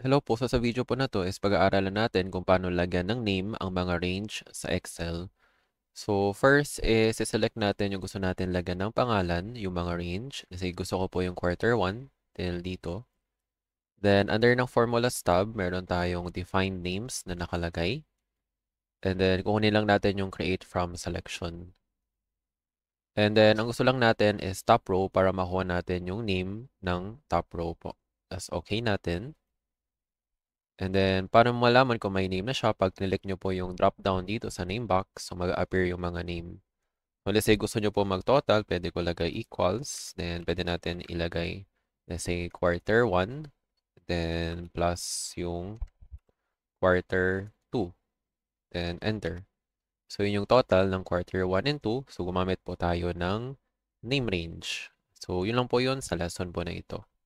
Hello po, so sa video po na to is pag-aaralan natin kung paano lagyan ng name ang mga range sa Excel. So first is select natin yung gusto natin lagyan ng pangalan, yung mga range. Kasi gusto ko po yung quarter 1 till dito. Then under ng formulas tab, meron tayong define names na nakalagay. And then kukunin lang natin yung create from selection. And then ang gusto lang natin is top row para makuha natin yung name ng top row po. That's okay natin. And then, para malaman kung may name na siya, pag click nyo po yung drop-down dito sa name box, so mag-appear yung mga name. So, let's say gusto nyo po mag-total, pwede ko lagay equals. Then, pwede natin ilagay, let's say, quarter 1. Then, plus yung quarter 2. Then, enter. So, yun yung total ng quarter 1 and 2. So, gumamit po tayo ng name range. So, yun lang po yun sa lesson po na ito.